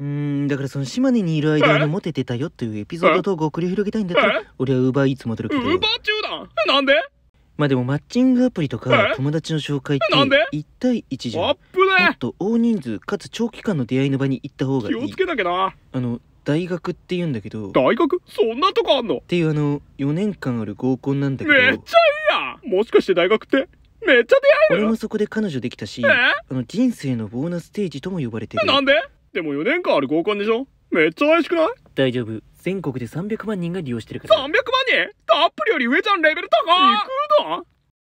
うんだからその島根にいる間にモテてたよというエピソードトークを繰り広げたいんだったら俺はウーバーイーツ戻るけどウーバー中だなんでまあでもマッチングアプリとか友達の紹介って1対1じゃんもっと大人数かつ長期間の出会いの場に行った方がいい気をつけなきゃなあの大学って言うんだけど大学そんなとこあんのっていうあの4年間ある合コンなんだけどめっちゃいいやもしかして大学ってめっちゃ出会える俺もそこで彼女できたし、あの人生のボーナスステージとも呼ばれてるなんででも4年間ある合コンでしょめっちゃ怪しくない大丈夫。全国で300万人が利用してるから。300万人たっぷりより上ちゃんレベル高い行くだ